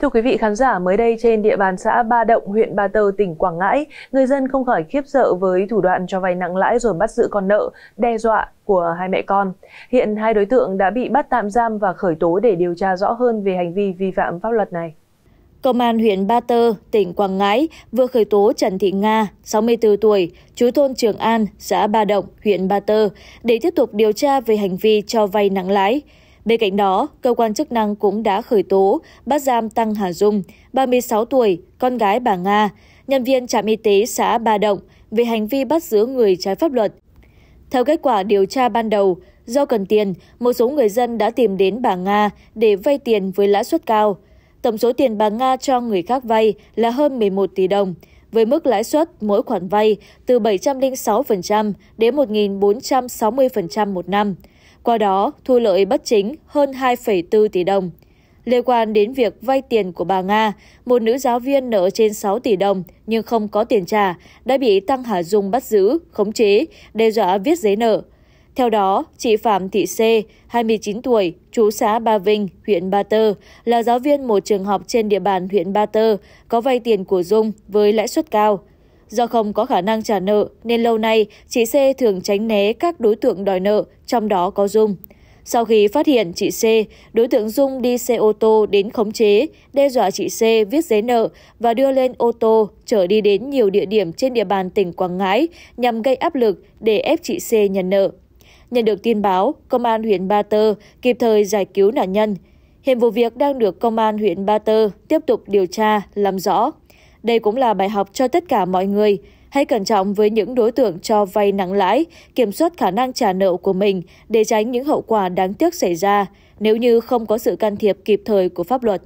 Thưa quý vị khán giả, mới đây trên địa bàn xã Ba Động, huyện Ba Tơ, tỉnh Quảng Ngãi, người dân không khỏi khiếp sợ với thủ đoạn cho vay nặng lãi rồi bắt giữ con nợ, đe dọa của hai mẹ con. Hiện hai đối tượng đã bị bắt tạm giam và khởi tố để điều tra rõ hơn về hành vi vi phạm pháp luật này. Công an huyện Ba Tơ, tỉnh Quảng Ngãi vừa khởi tố Trần Thị Nga, 64 tuổi, chú thôn Trường An, xã Ba Động, huyện Ba Tơ, để tiếp tục điều tra về hành vi cho vay nặng lãi. Bên cạnh đó, cơ quan chức năng cũng đã khởi tố bắt giam Tăng Hà Dung, 36 tuổi, con gái bà Nga, nhân viên trạm y tế xã Ba Động về hành vi bắt giữ người trái pháp luật. Theo kết quả điều tra ban đầu, do cần tiền, một số người dân đã tìm đến bà Nga để vay tiền với lãi suất cao. Tổng số tiền bà Nga cho người khác vay là hơn 11 tỷ đồng, với mức lãi suất mỗi khoản vay từ 706% đến 1.460% một năm qua đó thu lợi bất chính hơn hai bốn tỷ đồng liên quan đến việc vay tiền của bà Nga, một nữ giáo viên nợ trên 6 tỷ đồng nhưng không có tiền trả, đã bị Tăng Hà Dung bắt giữ, khống chế, đe dọa viết giấy nợ. Theo đó, chị Phạm Thị C, 29 tuổi, trú xã Ba Vinh, huyện Ba Tơ, là giáo viên một trường học trên địa bàn huyện Ba Tơ, có vay tiền của Dung với lãi suất cao. Do không có khả năng trả nợ nên lâu nay chị C thường tránh né các đối tượng đòi nợ, trong đó có Dung. Sau khi phát hiện chị C, đối tượng Dung đi xe ô tô đến khống chế, đe dọa chị C viết giấy nợ và đưa lên ô tô chở đi đến nhiều địa điểm trên địa bàn tỉnh Quảng Ngãi nhằm gây áp lực để ép chị C nhận nợ. Nhận được tin báo, công an huyện Ba Tơ kịp thời giải cứu nạn nhân. Hiện vụ việc đang được công an huyện Ba Tơ tiếp tục điều tra, làm rõ. Đây cũng là bài học cho tất cả mọi người. Hãy cẩn trọng với những đối tượng cho vay nặng lãi, kiểm soát khả năng trả nợ của mình để tránh những hậu quả đáng tiếc xảy ra nếu như không có sự can thiệp kịp thời của pháp luật.